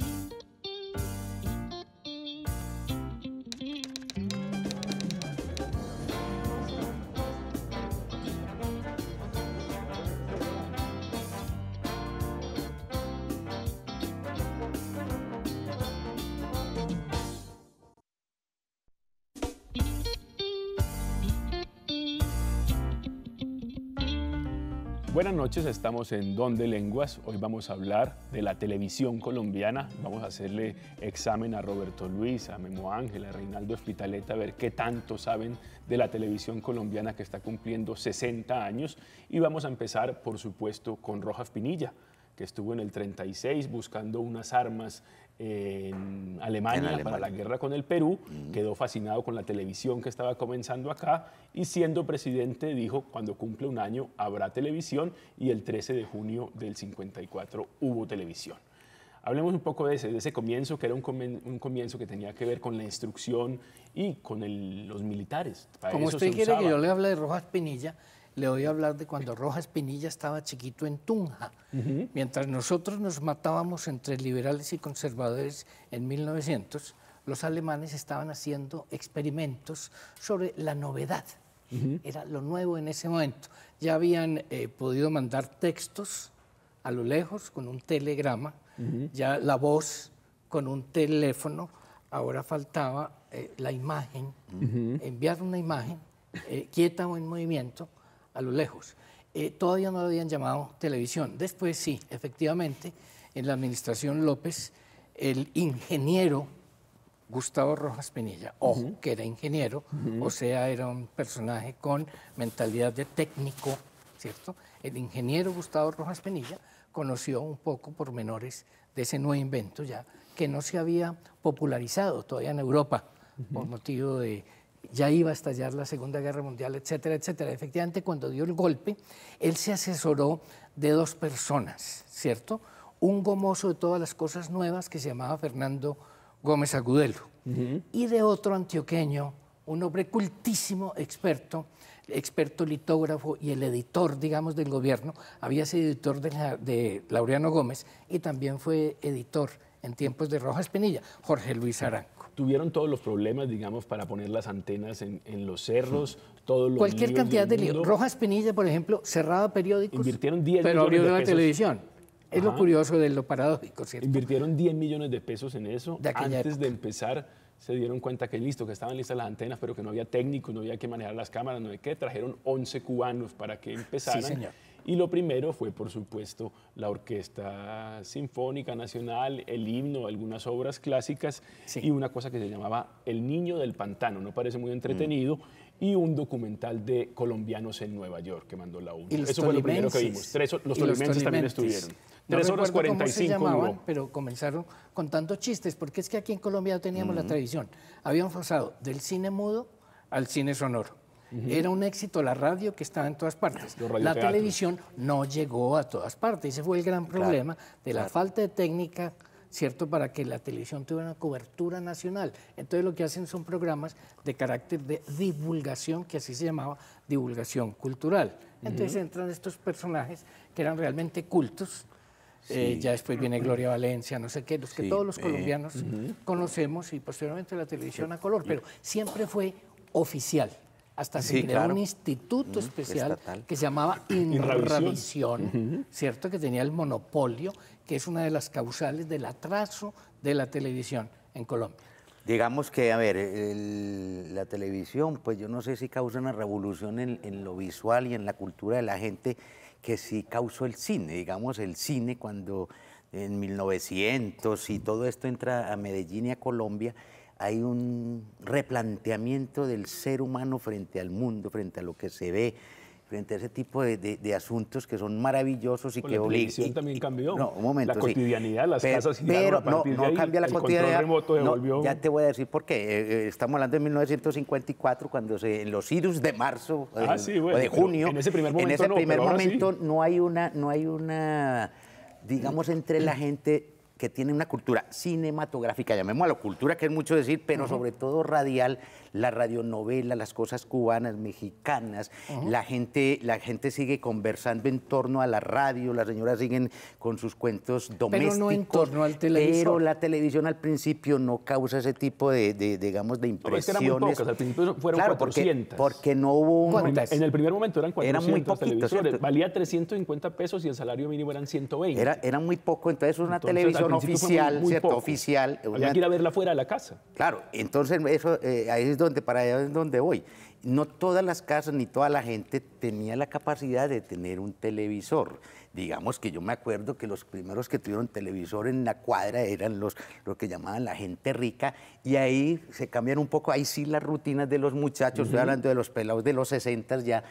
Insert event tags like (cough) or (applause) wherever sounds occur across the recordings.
Thank you. Buenas noches, estamos en Don Lenguas. Hoy vamos a hablar de la televisión colombiana. Vamos a hacerle examen a Roberto Luis, a Memo Ángel, a Reinaldo Espitaleta, a ver qué tanto saben de la televisión colombiana que está cumpliendo 60 años. Y vamos a empezar, por supuesto, con Rojas Pinilla que estuvo en el 36 buscando unas armas en Alemania, para la guerra con el Perú, mm. quedó fascinado con la televisión que estaba comenzando acá y siendo presidente dijo, cuando cumple un año habrá televisión y el 13 de junio del 54 hubo televisión. Hablemos un poco de ese, de ese comienzo, que era un, comienzo que tenía que ver con la instrucción y con los militares. Como usted quiere que yo le hable de Rojas Pinilla, le oí hablar de cuando Rojas Pinilla estaba chiquito en Tunja, mientras nosotros nos matábamos entre liberales y conservadores en 1900, los alemanes estaban haciendo experimentos sobre la novedad. Era lo nuevo en ese momento. Ya habían eh, podido mandar textos a lo lejos con un telegrama, ya la voz con un teléfono, ahora faltaba eh, la imagen, enviar una imagen eh, quieta o en movimiento a lo lejos. Eh, todavía no lo habían llamado televisión. Después sí, efectivamente, en la administración López, el ingeniero Gustavo Rojas Pinilla, ojo, que era ingeniero, o sea, era un personaje con mentalidad de técnico, ¿cierto? El ingeniero Gustavo Rojas Penilla conoció un poco por menores de ese nuevo invento ya, que no se había popularizado todavía en Europa por motivo de ya iba a estallar la Segunda Guerra Mundial, etcétera, etcétera. Efectivamente, cuando dio el golpe, él se asesoró de dos personas, ¿cierto? Un gomoso de todas las cosas nuevas que se llamaba Fernando Gómez Agudelo y de otro antioqueño, un hombre cultísimo, experto, experto litógrafo y el editor, digamos, del gobierno. Había sido editor de, Laureano Gómez y también fue editor en tiempos de Rojas Pinilla, Jorge Luis Arango tuvieron todos los problemas, digamos, para poner las antenas en, los cerros, todos los Cualquier cantidad de Rojas Pinilla, por ejemplo, cerrado periódicos. Invirtieron 10 Pero abrió la televisión. Es lo curioso de lo paradójico, ¿cierto? Invirtieron 10 millones de pesos en eso. Antes de empezar se dieron cuenta que listo, que estaban listas las antenas, pero que no había técnicos, no había que manejar las cámaras, no había qué. trajeron 11 cubanos para que empezaran. Sí, señor y lo primero fue, por supuesto, la Orquesta Sinfónica Nacional, el himno, algunas obras clásicas y una cosa que se llamaba El Niño del Pantano, no parece muy mm. entretenido, y un documental de colombianos en Nueva York que mandó la UNED. Eso fue lo primero que vimos. los, tolimenses también estuvieron. Tres horas 45 llamaban, pero comenzaron contando chistes, porque es que aquí en Colombia no teníamos la mm. tradición. Habían forzado del cine mudo al cine sonoro era un éxito la radio que estaba en todas partes. La televisión no llegó a todas partes. Ese fue el gran problema de la falta de técnica. ¿cierto? Para que la televisión tuviera una cobertura nacional. Entonces lo que hacen son programas de carácter de divulgación, que así se llamaba divulgación cultural. Entonces entran estos personajes que eran realmente cultos. Eh, ya después viene Gloria Valencia, no sé qué, los que todos los eh, colombianos conocemos y posteriormente la televisión a color, pero siempre fue oficial hasta se creó un instituto especial que se llamaba (clears throat) Inravisión, ¿cierto? Que tenía el monopolio, que es una de las causales del atraso de la televisión en Colombia. Digamos que, a ver, la televisión, pues yo no sé si causa una revolución en, lo visual y en la cultura de la gente que sí causó el cine. Digamos, el cine cuando en 1900 y todo esto entra a Medellín y a Colombia, hay un replanteamiento del ser humano frente al mundo, frente a lo que se ve, frente a ese tipo de, asuntos que son maravillosos y pues que obligan. La también cambió. No, un momento, la cotidianidad, las pero, casas la a Pero no cambia la el cotidianidad. Ya te voy a decir por qué. Eh, eh, estamos hablando de 1954, cuando se, en los Cirus de marzo ah, o de junio. En ese primer momento, en ese primer momento no hay una, no hay una, digamos, entre la gente que tiene una cultura cinematográfica, llamémoslo cultura, que es mucho decir, pero sobre todo radial, la radionovela, las cosas cubanas, mexicanas, la, gente, la gente sigue conversando en torno a la radio, las señoras siguen con sus cuentos domésticos. Pero no en torno al televisor. Pero la televisión al principio no causa ese tipo de, digamos, de impresiones. al principio fueron claro, 400. Porque, no hubo... Un... En el primer momento eran 400 muy televisores, valía 350 pesos y el salario mínimo eran 120. Era, era muy poco, entonces una televisión oficial, ¿cierto? Oficial. Había que ir a verla fuera de la casa. Claro, entonces eso, eh, ahí es donde, para allá es donde voy. No todas las casas ni toda la gente tenía la capacidad de tener un televisor. Digamos que yo me acuerdo que los primeros que tuvieron televisor en la cuadra eran los lo que llamaban la gente rica y ahí se cambian un poco, ahí sí las rutinas de los muchachos, estoy hablando de los pelados de los 60 ya,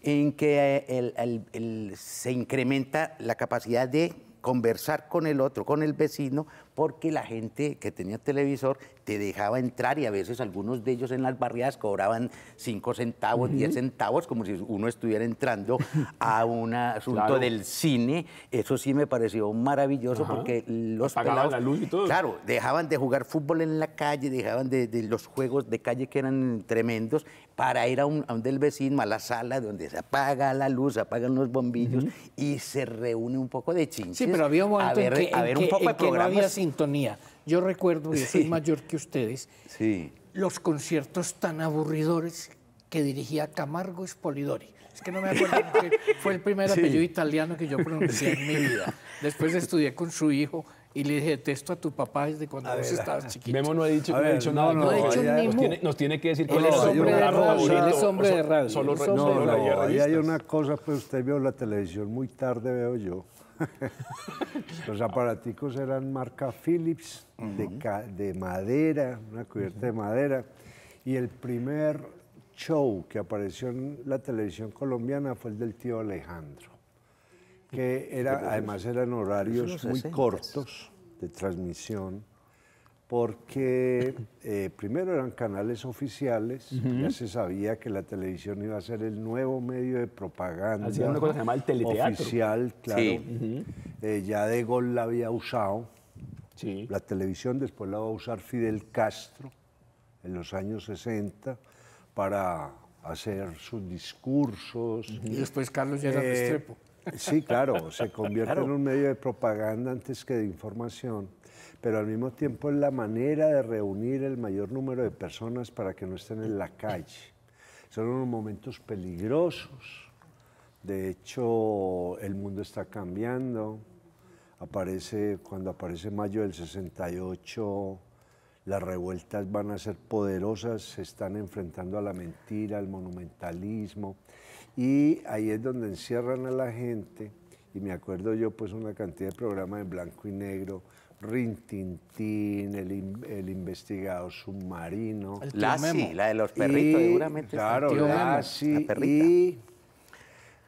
en que eh, se incrementa la capacidad de conversar con el otro, con el vecino, porque la gente que tenía televisor te dejaba entrar y a veces algunos de ellos en las barriadas cobraban 5 centavos, 10 centavos, como si uno estuviera entrando a un asunto del cine. Eso sí me pareció maravilloso porque los Apagaban la luz y todo. Claro, dejaban de jugar fútbol en la calle, dejaban de, los juegos de calle que eran tremendos para ir a un, del vecino, a la sala donde se apaga la luz, se apagan los bombillos y se reúne un poco de chinches. Sí, pero había un a un poco de sintonía. Yo recuerdo, yo soy mayor que ustedes, sí. los conciertos tan aburridores que dirigía Camargo Spolidori. Es que no me acuerdo, (laughs) fue el primer apellido italiano que yo pronuncié en mi vida. (laughs) Después estudié con su hijo y le dije, detesto a tu papá desde cuando vos estabas chiquito. Memo no ha dicho, no ha dicho nada. No, nos, tiene, nos, tiene, que decir cuál es su Él es hombre de radio. Solo, no, no, ahí hay una cosa, pues usted vio la televisión muy tarde, veo yo. (laughs) Los aparaticos eran marca Philips, de, madera, una cubierta de madera. Y el primer show que apareció en la televisión colombiana fue el del tío Alejandro, que era, además eran horarios muy cortos de transmisión porque eh, primero eran canales oficiales, ya se sabía que la televisión iba a ser el nuevo medio de propaganda. una cosa que se el Oficial, claro. Eh, ya De Gaulle la había usado. Sí. La televisión después la va a usar Fidel Castro en los años 60 para hacer sus discursos. Y después Carlos ya eh, Sí, claro, se (laughs) convierte en un medio de propaganda antes que de información pero al mismo tiempo es la manera de reunir el mayor número de personas para que no estén en la calle. Son unos momentos peligrosos. De hecho, el mundo está cambiando. Aparece, cuando aparece mayo del 68, las revueltas van a ser poderosas, se están enfrentando a la mentira, al monumentalismo, y ahí es donde encierran a la gente, y me acuerdo yo pues una cantidad de programas en blanco y negro, Rintintín, el, el investigado submarino. la la de los perritos, seguramente. Claro, la ASI Y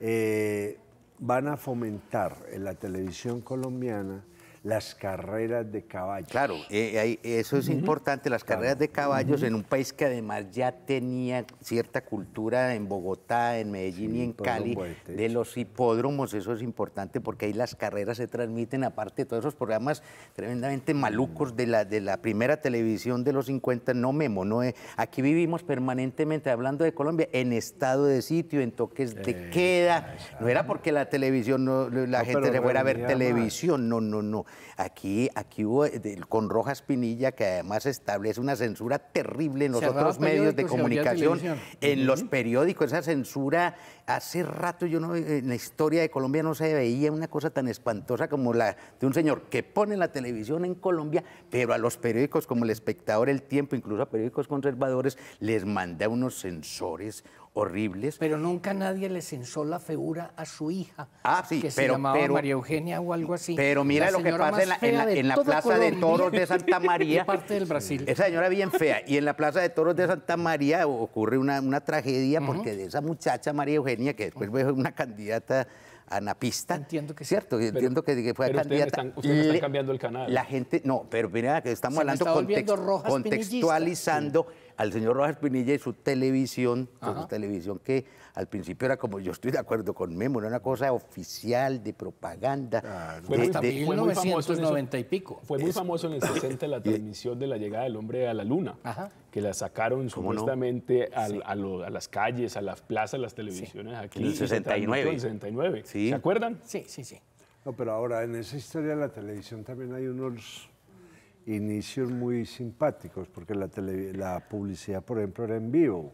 eh, van a fomentar en la televisión colombiana las carreras de caballos. Claro, eh, eso es importante, las carreras de caballos en un país que además ya tenía cierta cultura en Bogotá, en Medellín y en Cali, de los hipódromos, eso es importante porque ahí las carreras se transmiten, aparte de todos esos programas tremendamente malucos de la, de la primera televisión de los 50, no memo, no eh, aquí vivimos permanentemente hablando de Colombia en estado de sitio, en toques de eh, queda, no era porque la televisión, no, la gente se fuera a ver televisión, no, no, no. Aquí, aquí hubo eh, con Rojas Pinilla, que además establece una censura terrible en los otros medios de comunicación, en los periódicos, esa censura. Hace rato yo no, en la historia de Colombia no se veía una cosa tan espantosa como la de un señor que pone la televisión en Colombia, pero a los periódicos como El Espectador, El Tiempo, incluso a periódicos conservadores, les manda unos censores horribles. Pero nunca nadie le censó la figura a su hija, ah, sí, se llamaba María Eugenia o algo así. Pero mira lo que pasa en la, Plaza de Toros de Santa (laughs) María. parte del Brasil. Mm, esa señora bien fea. Y en la Plaza de Toros de Santa María ocurre una, tragedia porque de esa muchacha María Eugenia, que después fue una candidata anapista. Entiendo que cierto, entiendo que, fue candidata. Ustedes, están, cambiando el canal. La gente, no, pero mira, que estamos hablando con contextualizando al señor Rojas Pinilla y su televisión, su televisión que al principio era como, yo estoy de acuerdo con Memo, era una cosa oficial de propaganda. de, fue 1990 y pico. Fue muy famoso en el 60 (laughs) la transmisión de la llegada del hombre a la luna, que la sacaron supuestamente a, las calles, a las plazas, a las televisiones aquí. En el 69. 69. ¿Se acuerdan? Sí, sí, sí. No, pero ahora en esa historia de la televisión también hay unos inicios muy simpáticos, porque la, la publicidad, por ejemplo, era en vivo.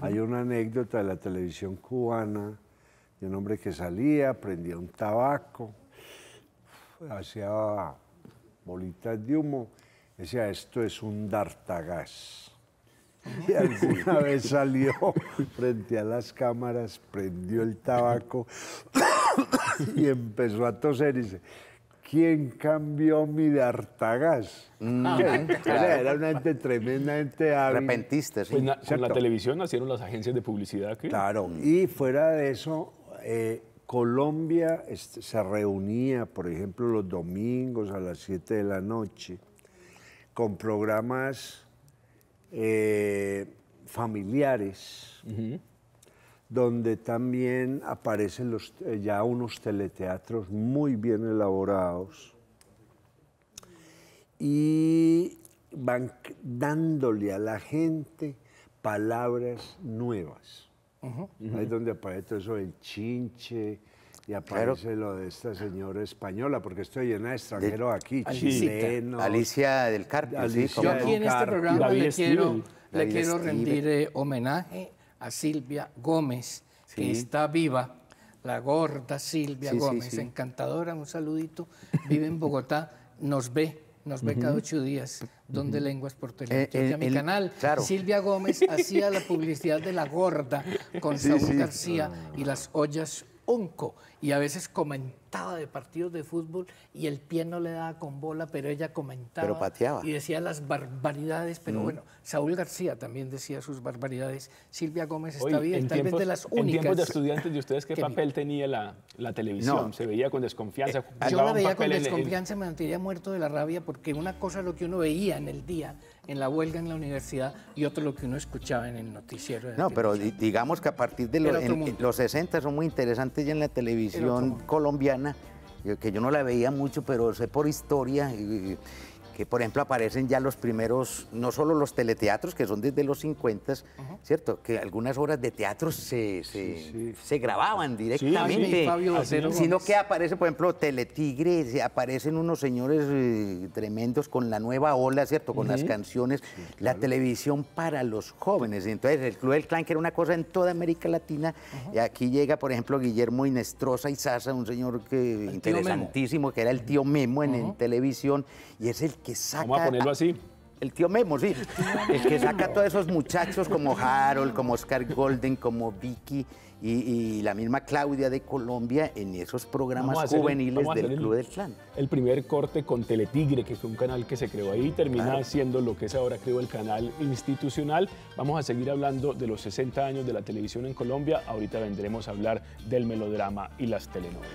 Hay una anécdota de la televisión cubana de un hombre que salía, prendía un tabaco, hacía bolitas de humo, decía, esto es un dartagás. Y alguna vez salió frente a las cámaras, prendió el tabaco (coughs) y empezó a toser y dice, ¿Quién cambió mi de Artagas? Mm, (laughs) era, una gente tremendamente hábil. Repentiste, sí. Pues pues la televisión nacieron las agencias de publicidad. ¿qué? Claro. Y fuera de eso, eh, Colombia este, se reunía, por ejemplo, los domingos a las 7 de la noche con programas eh, familiares donde también aparecen los, eh, ya unos teleteatros muy bien elaborados y van dándole a la gente palabras nuevas. Ahí es donde aparece todo eso el chinche, y aparece lo de esta señora española, porque estoy llena de extranjeros aquí, chilenos. Alicia del Carpio. yo aquí en este programa le quiero, le quiero rendir eh, homenaje a Silvia Gómez, que está viva, la gorda Silvia Gómez, encantadora, un saludito, vive en Bogotá, nos ve. Nos ve cada ocho días, donde lenguas por eh, teléfono. Eh, mi canal, Silvia Gómez (laughs) hacía la publicidad de la gorda con Saúl García ah. y las ollas onco y a veces comentaba de partidos de fútbol y el pie no le daba con bola, pero ella comentaba y decía las barbaridades, pero bueno, Saúl García también decía sus barbaridades, Silvia Gómez está bien, tal vez de las únicas. En tiempos de estudiantes de ustedes, (laughs) ¿qué papel tenía la, televisión? ¿Se veía con desconfianza? Eh, yo la veía con desconfianza, me mantenía muerto de la rabia porque una cosa lo que uno veía en el día en la huelga en la universidad y otro lo que uno escuchaba en el noticiero. No, pero digamos que a partir de los 60 son muy interesantes ya en la televisión colombiana, que yo no la veía mucho, pero sé por historia que por ejemplo aparecen ya los primeros, no solo los teleteatros, que son desde los 50, ¿cierto? Que algunas obras de teatro se, se, grababan directamente, sino que aparece, por ejemplo, Teletigre, aparecen unos señores eh, tremendos con la nueva ola, ¿cierto? Con las canciones, la televisión para los jóvenes. Entonces, el Club del Clan, que era una cosa en toda América Latina, y aquí llega, por ejemplo, Guillermo Inestrosa y Sasa, un señor que, interesantísimo, que era el tío Memo en televisión, y es el que saca... Vamos a ponerlo así. El tío Memo, sí. El que saca a todos esos muchachos como Harold, como Oscar Golden, como Vicky y, la misma Claudia de Colombia en esos programas juveniles el, del Club del Clan. El primer corte con Teletigre, que fue un canal que se creó ahí, termina siendo lo que es ahora, creo, el canal institucional. Vamos a seguir hablando de los 60 años de la televisión en Colombia. Ahorita vendremos a hablar del melodrama y las telenovelas.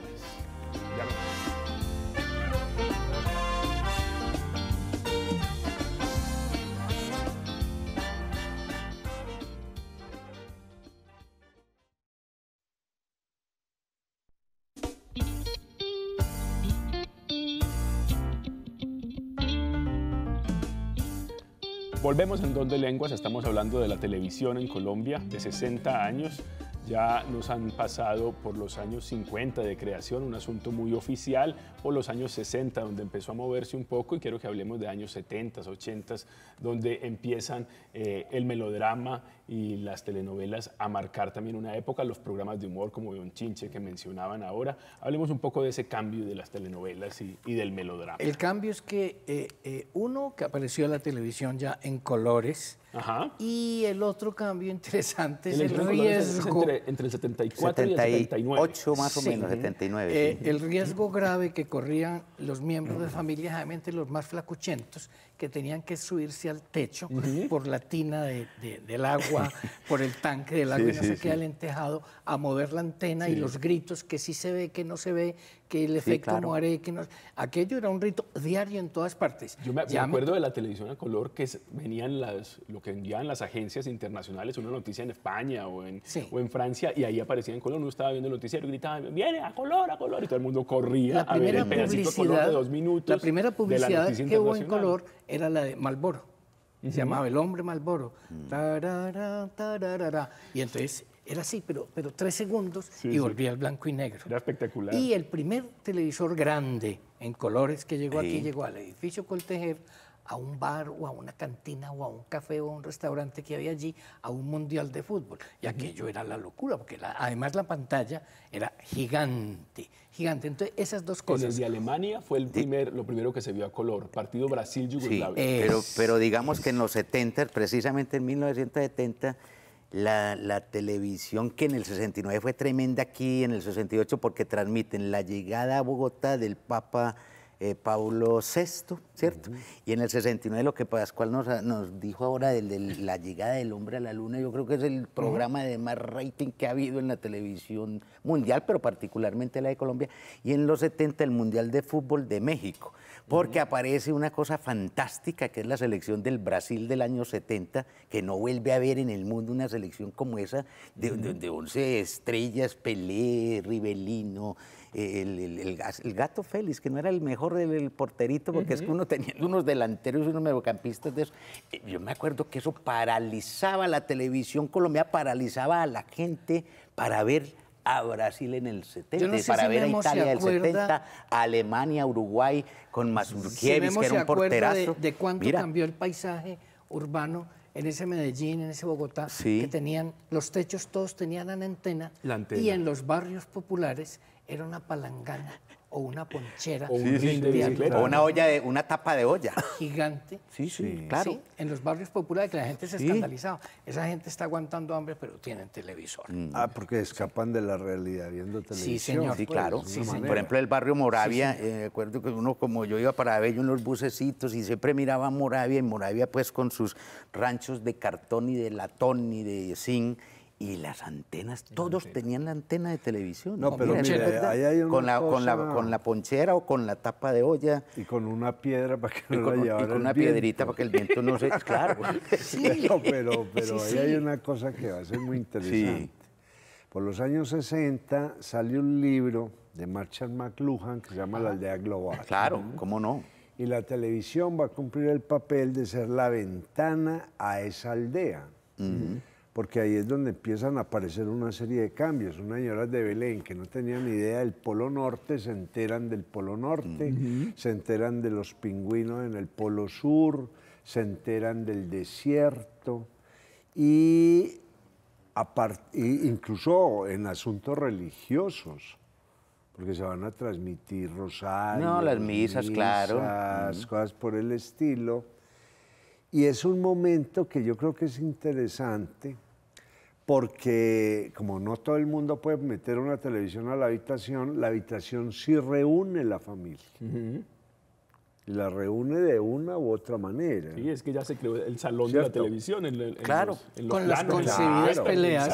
Volvemos en Dos de Lenguas, estamos hablando de la televisión en Colombia de 60 años ya nos han pasado por los años 50 de creación, un asunto muy oficial, por los años 60, donde empezó a moverse un poco, y quiero que hablemos de años 70, 80, donde empiezan eh, el melodrama y las telenovelas a marcar también una época, los programas de humor como Don Chinche que mencionaban ahora. Hablemos un poco de ese cambio de las telenovelas y, del melodrama. El cambio es que eh, eh, uno que apareció en la televisión ya en colores, y el otro cambio (laughs) interesante es el riesgo. entre, el 74 y el 79. más o menos, 79. Eh, el riesgo grave que corrían los miembros de familias, obviamente los más flacuchentos, que tenían que subirse al techo por la tina del agua, (laughs) por el tanque del agua que no se queda entejado, a mover la antena y los gritos, que sí se ve, que no se ve, que el efecto no haré, que no... Aquello era un rito diario en todas partes. Yo me, acuerdo de la televisión a color que venían las, lo que enviaban las agencias internacionales, una noticia en España o en, en Francia, y ahí aparecía en color, uno estaba viendo el noticiero y gritaba, viene a color, a color, y todo el mundo corría la a ver el pedacito color de dos minutos. La primera publicidad que hubo en color era la de Malboro. Se llamaba El Hombre Malboro. Mm. y entonces era así, pero, pero tres segundos y volvía al blanco y negro. Era espectacular. Y el primer televisor grande en colores que llegó aquí, llegó al edificio Coltejer, a un bar o a una cantina o a un café o a un restaurante que había allí, a un mundial de fútbol. Y aquello era la locura, porque además la pantalla era gigante gigante. Entonces, esas dos cosas. Con el de Alemania fue el primer, lo primero que se vio a color, partido Brasil-Yugoslavia. pero, digamos que en los 70, precisamente en 1970, la, televisión que en el 69 fue tremenda aquí, en el 68, porque transmiten la llegada a Bogotá del Papa eh, paulo Pablo VI, ¿cierto? Y en el 69 lo que Pascual nos, dijo ahora de, la llegada del hombre a la luna, yo creo que es el programa de más rating que ha habido en la televisión mundial, pero particularmente la de Colombia, y en los 70 el Mundial de Fútbol de México, porque aparece una cosa fantástica que es la selección del Brasil del año 70, que no vuelve a haber en el mundo una selección como esa, de, 11 estrellas, Pelé, Rivelino, el, gato Félix, que no era el mejor del porterito, porque es que uno tenía unos delanteros y unos mediocampistas de eso. Eh, yo me acuerdo que eso paralizaba la televisión colombiana, paralizaba a la gente para ver a Brasil en el 70, para ver a Italia en el 70, Alemania, Uruguay, con Mazurkiewicz, que era un porterazo. De, cuánto cambió el paisaje urbano en ese Medellín, en ese Bogotá, que tenían, los techos todos tenían una antena, y en los barrios populares era una palangana o una ponchera. O, o una olla de, una tapa de olla. Gigante. Sí, sí, claro. en los barrios populares que la gente se escandalizaba. Esa gente está aguantando hambre, pero tienen televisor. Mm. Ah, porque escapan de la realidad viendo televisión. Sí, señor. Sí, claro. Por ejemplo, el barrio Moravia, recuerdo eh, que uno, como yo iba para Bello en los bucecitos y siempre miraba Moravia, y Moravia pues con sus ranchos de cartón y de latón y de zinc y las antenas, todos tenían la antena de televisión. No, pero ahí hay con, la, con, la, ponchera o con la tapa de olla. Y con una piedra para que no la llevara con una piedrita para que el viento no se... claro. (laughs) sí. pero, pero ahí hay una cosa que va a ser muy interesante. Por los años 60 salió un libro de Marshall McLuhan que se llama La aldea global. Claro, cómo no. Y la televisión va a cumplir el papel de ser la ventana a esa aldea porque ahí es donde empiezan a aparecer una serie de cambios. Una señora de Belén que no tenía ni idea del Polo Norte se enteran del Polo Norte, se enteran de los pingüinos en el Polo Sur, se enteran del desierto y, incluso en asuntos religiosos porque se van a transmitir rosarios. No, las misas, misas claro. Cosas por el estilo. Y es un momento que yo creo que es interesante porque como no todo el mundo puede meter una televisión a la habitación, la habitación sí reúne la familia. La reúne de una u otra manera. Sí, es que ya se creó el salón de la televisión. claro, con las concebidas peleas.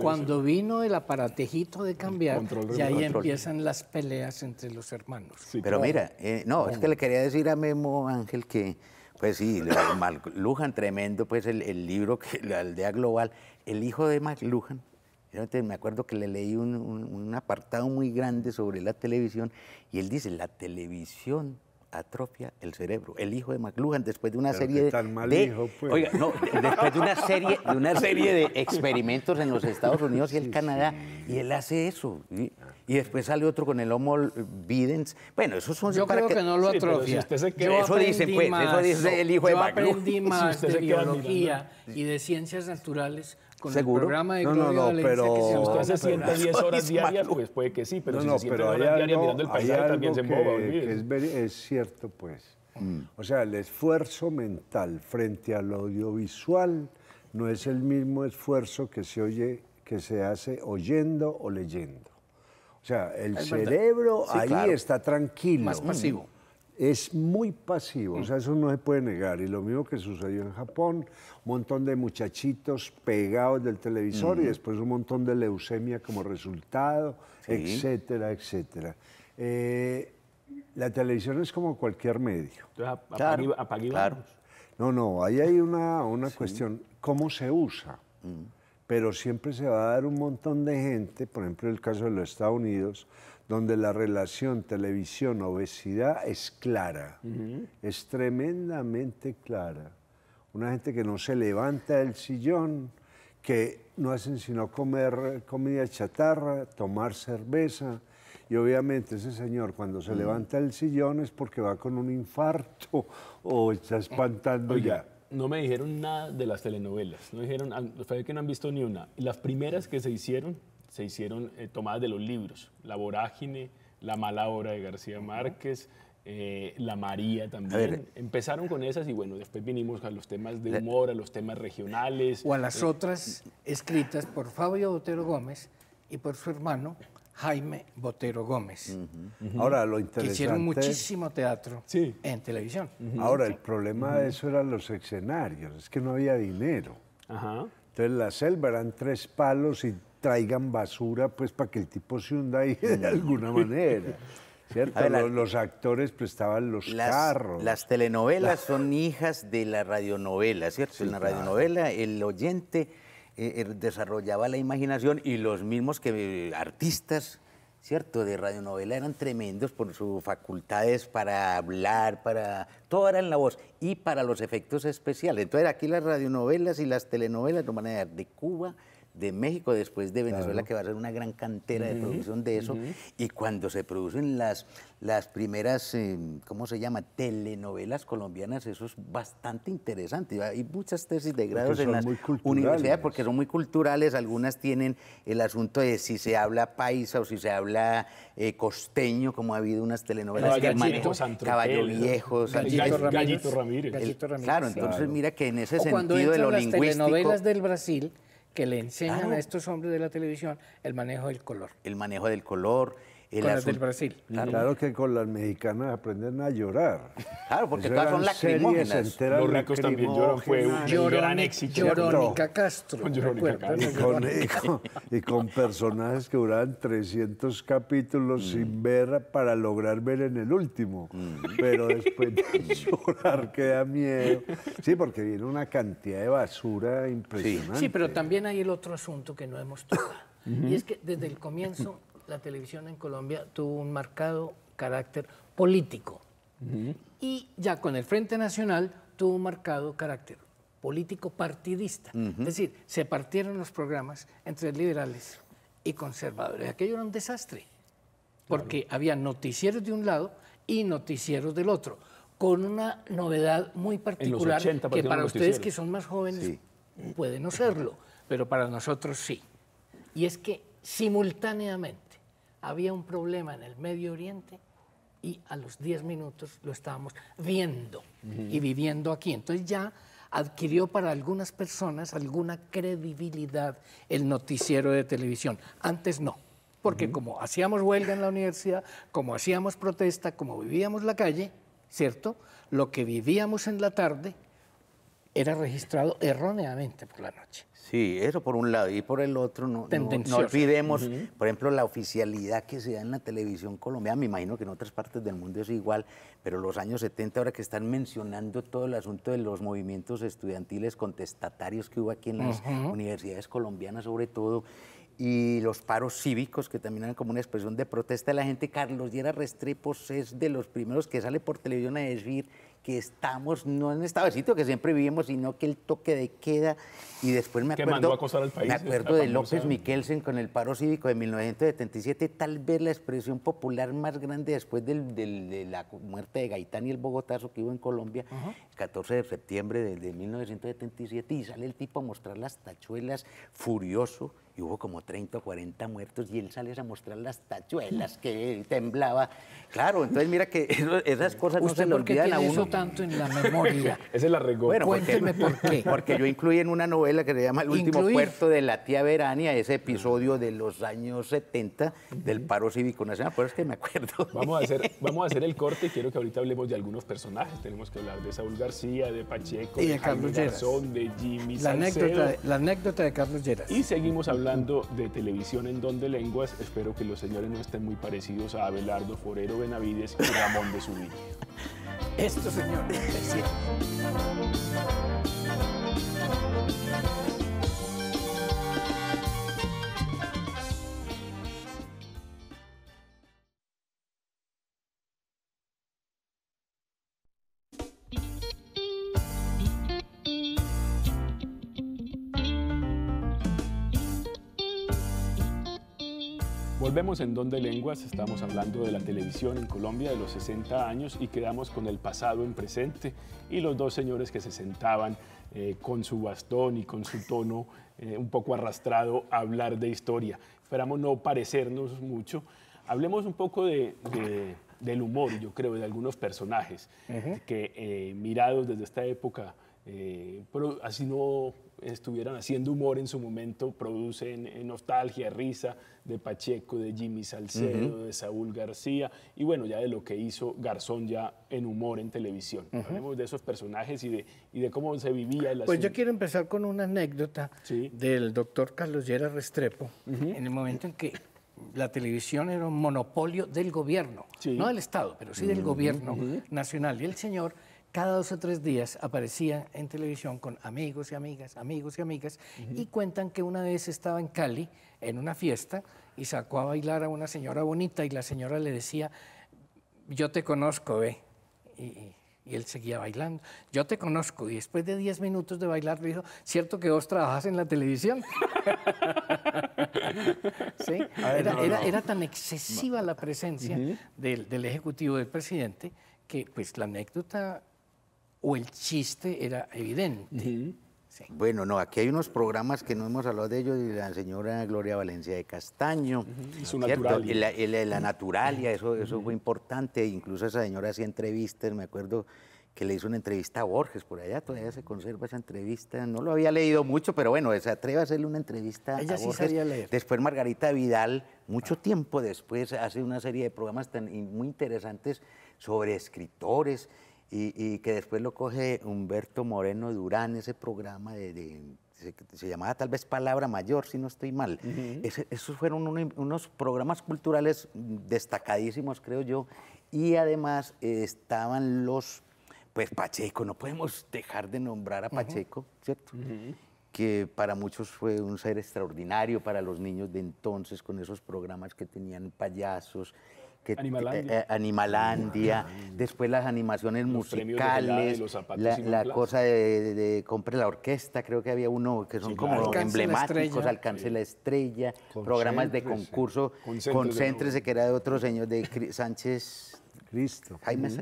Cuando vino el aparatejito de cambiar, y ahí empiezan las peleas entre los hermanos. Pero mira, eh, no, es que le quería decir a Memo Ángel que... Pues sí, (coughs) Lujan, tremendo, pues el, el libro, que, La Aldea Global, el hijo de McLuhan, me acuerdo que le leí un, apartado muy grande sobre la televisión y él dice, la televisión atrofia el cerebro. El hijo de McLuhan, después de una serie de... Pues". Oiga, no, después de una serie, de una (laughs) serie de experimentos en los Estados Unidos y el Canadá, y él hace eso. Y, después sale otro con el Homo videns. Bueno, esos son... Yo creo que, no lo atrofia. eso dice, pues, eso dice el hijo yo de McLuhan. aprendí (laughs) más de biología y de ciencias naturales ¿Seguro? no, no, no, pero... Que si usted se siente 10 horas diarias, pues puede que sí, pero si se siente 10 horas diarias mirando el paisaje también se mueve es, es cierto, pues. Mm. O sea, el esfuerzo mental frente al audiovisual no es el mismo esfuerzo que se hace oyendo o leyendo. O sea, el cerebro ahí está tranquilo. Más pasivo es muy pasivo, o mm. sea, eso no se puede negar. Y lo mismo que sucedió en Japón, un montón de muchachitos pegados del televisor y mm. después un montón de leucemia como resultado, etcétera, etcétera. Eh, la televisión es como cualquier medio. Entonces, claro, No, no, ahí hay una, una cuestión, ¿cómo se usa? Mm. Pero siempre se va a dar un montón de gente, por ejemplo, el caso de los Estados Unidos, donde la relación televisión-obesidad es clara, es tremendamente clara. Una gente que no se levanta del sillón, que no hacen sino comer comida chatarra, tomar cerveza. Y obviamente ese señor cuando se mm. levanta del sillón es porque va con un infarto o está espantando ya. No me dijeron nada de las telenovelas, no dijeron, ah, que no han visto ni una. Las primeras que se hicieron se hicieron eh, tomadas de los libros, La Vorágine, La Mala Hora de García Márquez, eh, La María también. Eh. Empezaron con esas y bueno, después vinimos a los temas de humor, a los temas regionales. O a las otras escritas por Fabio Botero Gómez y por su hermano, Jaime Botero Gómez. Ahora lo interesante. Que hicieron muchísimo teatro en televisión. Ahora, el problema de eso eran los escenarios, es que no había dinero. Entonces la selva eran tres palos y traigan basura pues para que el tipo se hunda ahí de mm. alguna manera. ¿Cierto? los, actores prestaban pues, los carros. Las telenovelas (laughs) son hijas de la radionovela, ¿cierto? en la radionovela el oyente eh, eh, desarrollaba la imaginación y los mismos que eh, artistas, ¿cierto? De radionovela eran tremendos por sus facultades para hablar, para... Todo era en la voz y para los efectos especiales. Entonces aquí las radionovelas y las telenovelas manera, de Cuba de México, después de Venezuela, que va a ser una gran cantera de producción de eso. Y cuando se producen las, las primeras, eh, ¿cómo se llama?, telenovelas colombianas, eso es bastante interesante. Hay muchas tesis de grados en las universidades porque son muy culturales. Algunas tienen el asunto de si se habla paisa o si se habla eh, costeño, como ha habido unas telenovelas Caballo que Caballo Viejo, Ramírez. Claro, entonces mira que en ese sentido de lo telenovelas del Brasil que le enseñan a estos hombres de la televisión el manejo del color. El manejo del color, con las del Brasil. Claro que con las mexicanas aprenden a llorar. Claro, porque todas son lacrimógenas. Los ricos también lloran, fue un gran éxito. Llorónica Castro. Y con, personajes que duraban 300 capítulos mm. sin ver para lograr ver en el último. Mm. Pero después de llorar queda miedo. Sí, porque viene una cantidad de basura impresionante. Sí, pero también hay el otro asunto que no hemos tocado. Y es que desde el comienzo la televisión en Colombia tuvo un marcado carácter político. Y ya con el Frente Nacional tuvo un marcado carácter político partidista. Es decir, se partieron los programas entre liberales y conservadores. Aquello era un desastre, porque había noticieros de un lado y noticieros del otro, con una novedad muy particular que para ustedes que son más jóvenes puede no serlo, pero para nosotros sí. Y es que simultáneamente había un problema en el Medio Oriente y a los 10 minutos lo estábamos viendo y viviendo aquí. Entonces ya adquirió para algunas personas alguna credibilidad el noticiero de televisión. Antes no, porque como hacíamos huelga en la universidad, como hacíamos protesta, como vivíamos la calle, ¿cierto? Lo que vivíamos en la tarde era registrado erróneamente por la noche. Sí, eso por un lado. Y por el otro, no, no, olvidemos, por ejemplo, la oficialidad que se da en la televisión colombiana. Me imagino que en otras partes del mundo es igual, pero los años 70, ahora que están mencionando todo el asunto de los movimientos estudiantiles contestatarios que hubo aquí en las universidades colombianas, sobre todo y los paros cívicos, que también eran como una expresión de protesta de la gente. Carlos Llera Restrepos es de los primeros que sale por televisión a decir que estamos no en este estado de que siempre vivimos, sino que el toque de queda. Y después me acuerdo, mandó al país, me acuerdo de López Miquelsen con el paro cívico de 1977, tal vez la expresión popular más grande después de la muerte de Gaitán y el Bogotazo que hubo en Colombia, 14 de septiembre de, 1977 y sale el tipo a mostrar las tachuelas furioso y hubo como 30 o 40 muertos y él sale a mostrar las tachuelas que temblaba. Claro, entonces mira que esas cosas no se le olvidan a uno. tanto en la memoria? (laughs) Ese es la regó. Bueno, por qué. (laughs) Porque yo incluí en una novela que se llama El último puerto de la tía Verania ese episodio de los años 70 del paro cívico nacional, por eso es que me acuerdo. Vamos a hacer, (laughs) vamos a hacer el corte y quiero que ahorita hablemos de algunos personajes, tenemos que hablar de esa vulgar García, de Pacheco, y de, Carlos de Jimmy la anécdota, la anécdota de Carlos Lleras. Y seguimos hablando de televisión en donde lenguas. Espero que los señores no estén muy parecidos a Abelardo Forero Benavides y Ramón de Zubiri. Esto, señores. Volvemos en Donde Lenguas, estamos hablando de la televisión en Colombia de los 60 años y quedamos con el pasado en presente y los dos señores que se sentaban eh, con su bastón y con su tono eh, un poco arrastrado a hablar de historia. Esperamos no parecernos mucho. Hablemos un poco de, del humor, yo creo, de algunos personajes que eh, mirados desde esta época, pero así no estuvieran haciendo humor en su momento, producen eh, nostalgia, risa de Pacheco, de Jimmy Salcedo, de Saúl García y bueno, ya de lo que hizo Garzón ya en humor en televisión. Hablamos Hablemos de esos personajes y de, y de cómo se vivía Pues yo quiero empezar con una anécdota del doctor Carlos Llera Restrepo, en el momento en que la televisión era un monopolio del gobierno, no del Estado, pero sí del gobierno nacional. Y el señor cada dos o tres días aparecía en televisión con amigos y amigas, amigos y amigas, y cuentan que una vez estaba en Cali, en una fiesta, y sacó a bailar a una señora bonita y la señora le decía, yo te conozco, ve. Y, él seguía bailando, yo te conozco. Y después de 10 minutos de bailar le dijo, ¿cierto que vos trabajas en la televisión? (laughs) era, tan excesiva la presencia del, del ejecutivo, del presidente, que pues la anécdota o el chiste era evidente. Bueno, no, aquí hay unos programas que no hemos hablado de ellos, la señora Gloria Valencia de Castaño. La, naturalia, eso, fue importante. Incluso esa señora hacía entrevistas, me acuerdo que le hizo una entrevista a Borges por allá, todavía se conserva esa entrevista, no lo había leído mucho, pero bueno, se atreve a hacerle una entrevista Ella a sí Borges. leer. Después Margarita Vidal, mucho tiempo después, hace una serie de programas tan, muy interesantes sobre escritores y, que después lo coge Humberto Moreno Durán, ese programa de, se, llamaba tal vez Palabra Mayor, si no estoy mal. esos fueron unos programas culturales destacadísimos, creo yo, y además estaban los, pues Pacheco, no podemos dejar de nombrar a Pacheco, ¿cierto? que para muchos fue un ser extraordinario para los niños de entonces, con esos programas que tenían payasos, eh, Animalandia, después las animaciones musicales, la, cosa de, de, compre la orquesta, creo que había uno que son como emblemáticos, alcance la estrella, programas de concurso, concéntrese, que era de otro señor de Sánchez Cristo.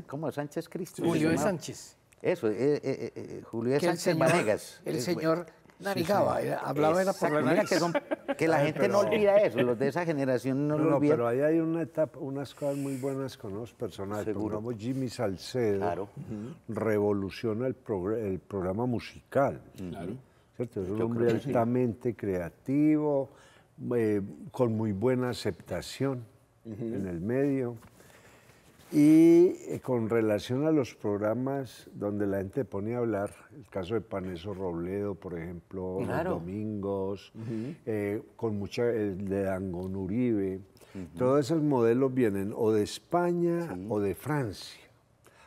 ¿cómo? Sánchez Cristo. Julio de Sánchez. Eso, eh, eh, Julio de Sánchez Manegas. El señor Narigaba, hablaba de por la que, la gente no olvida eso, los de esa generación no, lo olvidan. Pero ahí hay una etapa, unas cosas muy buenas con los personajes. Como Jimmy Salcedo, revoluciona el, el, programa musical. ¿cierto? Es un hombre altamente creativo, eh, con muy buena aceptación en el medio. Y eh, con relación a los programas donde la gente pone a hablar, el caso de Paneso Robledo, por ejemplo, los domingos, eh, con mucha, el de Angón Uribe, todos esos modelos vienen o de España o de Francia,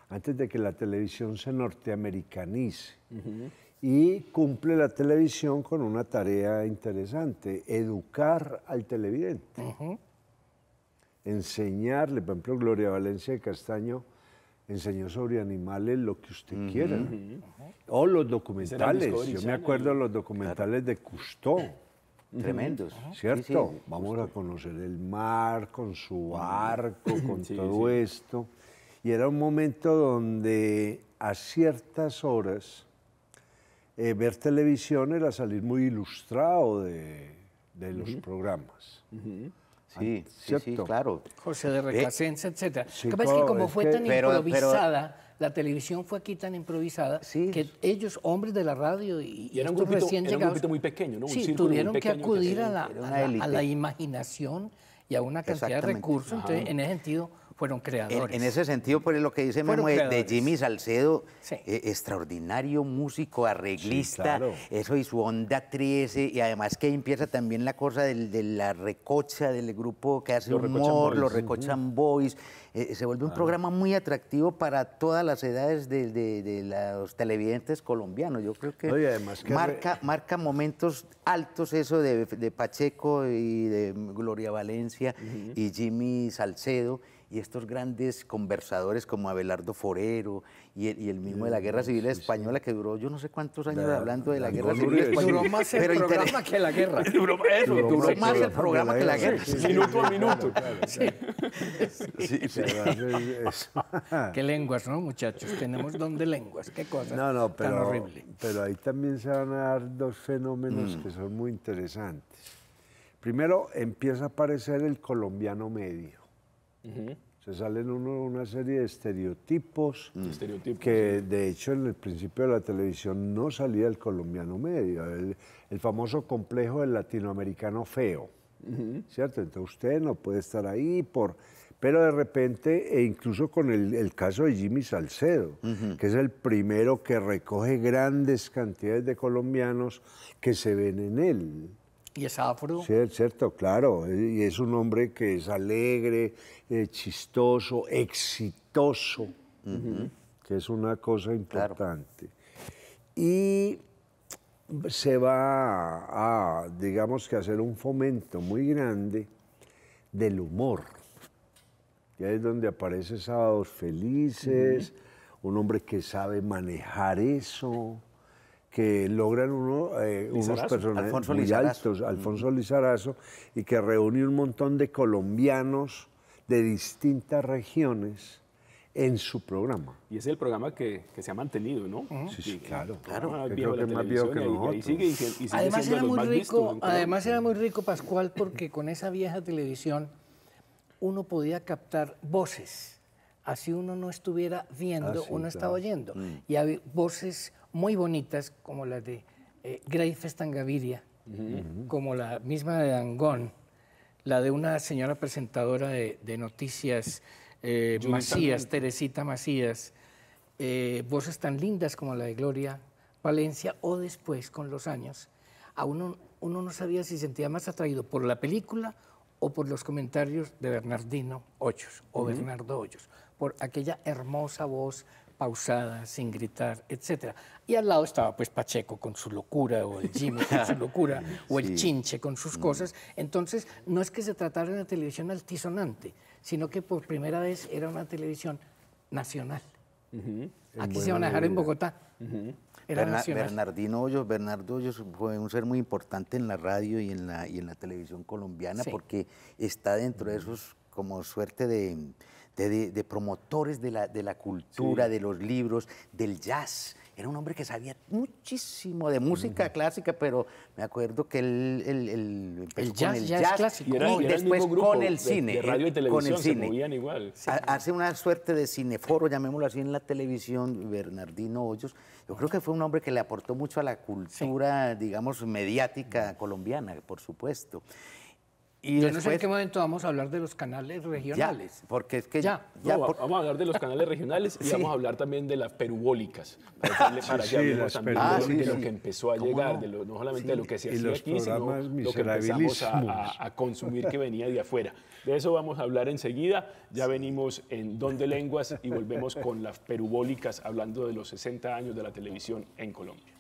antes de que la televisión se norteamericanice. Y cumple la televisión con una tarea interesante, educar al televidente enseñarle, por ejemplo, Gloria Valencia de Castaño enseñó sobre animales lo que usted quiera. O los documentales, yo me acuerdo los documentales de Cousteau. Tremendos. ¿Cierto? Vamos a conocer el mar con su barco, (laughs) con todo esto. Y era un momento donde a ciertas horas eh, ver televisión era salir muy ilustrado de, los programas. Sí, sí, claro. José de Recasense, eh, etcétera. Capaz que como fue tan improvisada, la televisión fue aquí tan improvisada que ellos, hombres de la radio y, y era un grupo recién llegados, un muy pequeño, ¿no? tuvieron que acudir a, la, a la imaginación y a una cantidad de recursos. Entonces, en ese sentido, fueron creadores. En, ese sentido, por pues, lo que dice Memo de, Jimmy Salcedo, eh, extraordinario músico, arreglista, eso y su onda 13, y además que empieza también la cosa de la recocha del grupo que hace humor, los recochan boys. Eh, se vuelve un programa muy atractivo para todas las edades de, los televidentes colombianos. Yo creo que, marca, marca momentos altos eso de, Pacheco y de Gloria Valencia y Jimmy Salcedo y estos grandes conversadores como Abelardo Forero y el, mismo de la Guerra Civil Española, que duró yo no sé cuántos años hablando de la, Guerra Civil Española. más el programa que la guerra. Duró, más el programa que la guerra. minuto a minuto. Claro, (laughs) Qué lenguas, ¿no, muchachos? Tenemos don de lenguas. Qué cosa no, no, pero, tan Pero ahí también se van a dar dos fenómenos mm. que son muy interesantes. Primero, empieza a aparecer el colombiano medio. Se salen una serie de estereotipos, que de hecho en el principio de la televisión no salía el colombiano medio, el, famoso complejo del latinoamericano feo, ¿cierto? Entonces usted no puede estar ahí por... Pero de repente, e incluso con el, caso de Jimmy Salcedo, que es el primero que recoge grandes cantidades de colombianos que se ven en él. Y es afro. Sí, es cierto, claro. Y es un hombre que es alegre, eh, chistoso, exitoso, que es una cosa importante. Y se va a, digamos que hacer un fomento muy grande del humor. Y ahí es donde aparece Sábados Felices, un hombre que sabe manejar eso, que logran uno, eh, unos personajes muy altos, Alfonso Lizarazo, y que reúne un montón de colombianos de distintas regiones en su programa. Y es el programa que, que se ha mantenido, ¿no? Sí, claro. claro. Ah, creo que es más viejo que nosotros. además era muy rico, además era muy rico Pascual porque con esa vieja televisión uno podía captar voces. Así uno no estuviera viendo, ah, uno estaba oyendo. Mm. Y había voces muy bonitas, como la de eh, Grey como la misma de Angón, la de una señora presentadora de, noticias, eh, Macías, Teresita Macías, eh, voces tan lindas como la de Gloria Valencia, o después, con los años, a uno, no sabía si sentía más atraído por la película o por los comentarios de Bernardino Hoyos o Bernardo Hoyos, por aquella hermosa voz pausada, sin gritar, etcétera. Y al lado estaba pues Pacheco con su locura, o el Jimmy con su (laughs) locura, o el Chinche con sus mm. cosas. Entonces, no es que se tratara de una televisión altisonante, sino que por primera vez era una televisión nacional. Aquí se van a dejar en Bogotá. Bernardino Hoyos, Bernardo fue un ser muy importante en la radio y en la, y en la televisión colombiana porque está dentro de esos como suerte de de, promotores de la, de la cultura, de los libros, del jazz. Era un hombre que sabía muchísimo de música clásica, pero me acuerdo que él, empezó el jazz, con el jazz, clásico y, después con el cine. De, radio y televisión con el cine. Hace una suerte de cineforo, llamémoslo así, en la televisión, Bernardino Hoyos. Yo creo que fue un hombre que le aportó mucho a la cultura, digamos, mediática colombiana, por supuesto. Y Yo no sé en qué momento vamos a hablar de los canales regionales. porque es que ya. Vamos a hablar de los canales regionales y (laughs) vamos a hablar también de las perubólicas. Para, que de, lo que empezó a llegar, no? solamente de lo que se hacía aquí, sino lo que empezamos a, a, consumir que venía de afuera. De eso vamos a hablar enseguida. Ya venimos en Don de Lenguas y volvemos con las perubólicas hablando de los 60 años de la televisión en Colombia.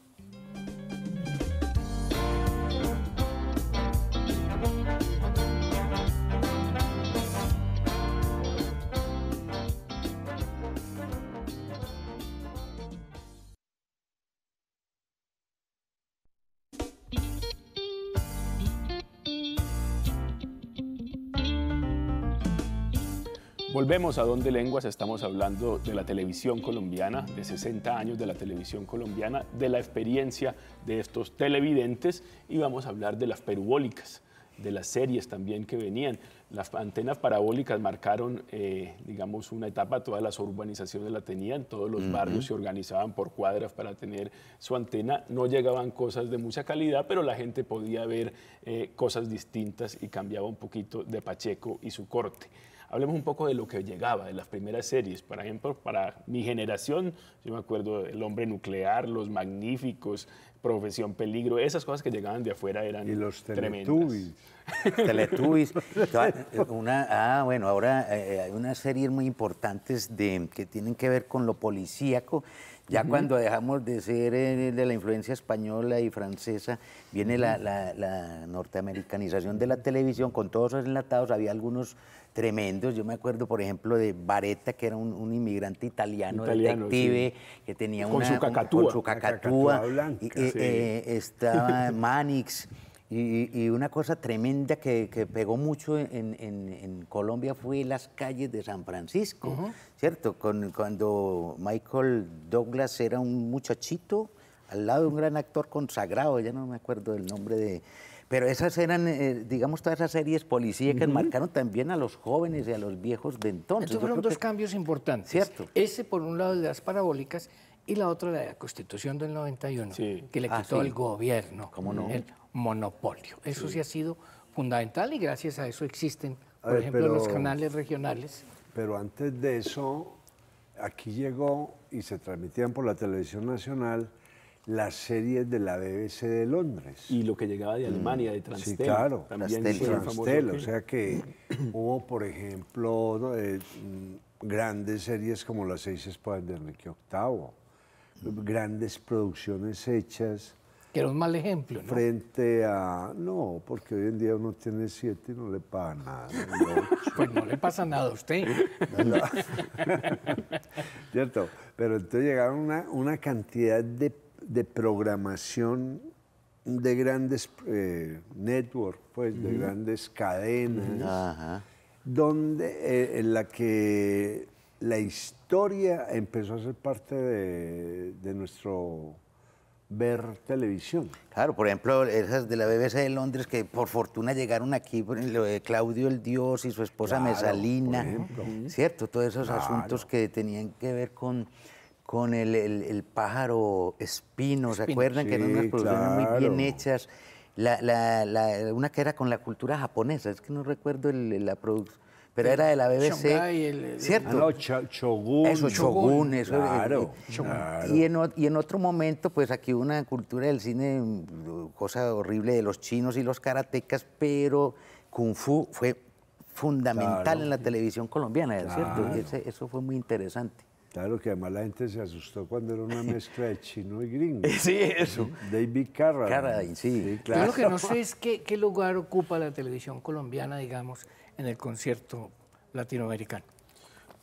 Volvemos a Donde Lenguas, estamos hablando de la televisión colombiana, de 60 años de la televisión colombiana, de la experiencia de estos televidentes y vamos a hablar de las perubólicas, de las series también que venían. Las antenas parabólicas marcaron, eh, digamos, una etapa, todas las urbanizaciones la tenían, todos los barrios se organizaban por cuadras para tener su antena, no llegaban cosas de mucha calidad, pero la gente podía ver eh, cosas distintas y cambiaba un poquito de Pacheco y su corte. Hablemos un poco de lo que llegaba, de las primeras series. Por ejemplo, para mi generación, yo me acuerdo El hombre nuclear, Los Magníficos, Profesión Peligro, esas cosas que llegaban de afuera eran y los teletubbies. (laughs) Teletubbies. ah, bueno, ahora eh, eh, hay unas series muy importantes de, que tienen que ver con lo policíaco. Ya cuando dejamos de ser eh, de la influencia española y francesa, viene la, la norteamericanización de la televisión con todos los enlatados. Había algunos tremendos. Yo me acuerdo, por ejemplo, de Vareta, que era un, inmigrante italiano, detective, que tenía con una... Su con su cacatúa. Eh, estaba (laughs) Manix. Y, una cosa tremenda que, pegó mucho en, Colombia fue las calles de San Francisco, ¿cierto? Con, cuando Michael Douglas era un muchachito, al lado de un gran actor consagrado, ya no me acuerdo del nombre de, pero esas eran, eh, digamos, todas esas series policíacas que marcaron también a los jóvenes y a los viejos de entonces. fueron dos cambios importantes. Cierto. Ese, por un lado, de las parabólicas y la otra, la de la Constitución del 91, que le ah, quitó el gobierno el monopolio. Eso sí. ha sido fundamental y gracias a eso existen, por ejemplo, los canales regionales. Pero antes de eso, aquí llegó y se transmitían por la televisión nacional las series de la BBC de Londres. Y lo que llegaba de mm. Alemania, de Transtel. Sí, claro, también Transtel, o sea que (clears throat) hubo, por ejemplo, eh, mm, grandes series como Las Seis Espadas de Enrique VIII, grandes producciones hechas. Que era un mal ejemplo, ¿no? Frente a. No, porque hoy en día uno tiene siete y no le paga nada. (laughs) pues no le pasa nada a usted. (laughs) Cierto. Pero entonces llegaron una, una cantidad de de programación de grandes eh, network, networks, pues, de grandes cadenas, donde, eh, en la que la historia empezó a ser parte de, de, nuestro ver televisión. Claro, por ejemplo, esas de la BBC de Londres que por fortuna llegaron aquí, eh, Claudio el Dios y su esposa Mesalina, ¿cierto? Todos esos asuntos que tenían que ver con con el, pájaro espino, ¿se acuerdan? que eran unas producciones muy bien hechas. La, la, una que era con la cultura japonesa, es que no recuerdo la producción, pero era de la BBC. ¿Cierto? Ah, no, chogun, Eso, eso. Claro, Y, en, otro momento, pues aquí una cultura del cine, cosa horrible de los chinos y los karatecas, pero Kung Fu fue fundamental en la televisión colombiana, ¿cierto? eso fue muy interesante. Claro que además la gente se asustó cuando era una (laughs) mezcla de chino y gringo. (laughs) Sí, eso. David Carradine. Carradine, sí. claro. Yo lo que no (laughs) sé es qué, lugar ocupa la televisión colombiana, digamos, en el concierto latinoamericano.